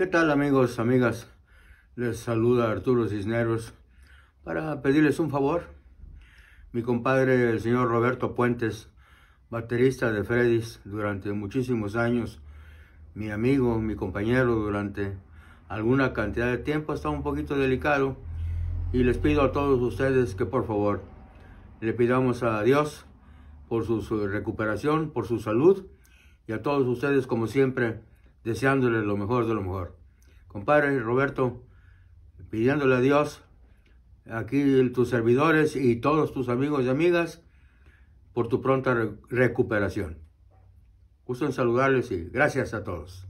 ¿Qué tal amigos, amigas? Les saluda Arturo Cisneros para pedirles un favor. Mi compadre, el señor Roberto Puentes, baterista de Freddy's durante muchísimos años, mi amigo, mi compañero durante alguna cantidad de tiempo, está un poquito delicado y les pido a todos ustedes que por favor le pidamos a Dios por su, su recuperación, por su salud y a todos ustedes como siempre deseándoles lo mejor de lo mejor compadre Roberto, pidiéndole a Dios, aquí tus servidores y todos tus amigos y amigas, por tu pronta recuperación. Gusto en saludarles y gracias a todos.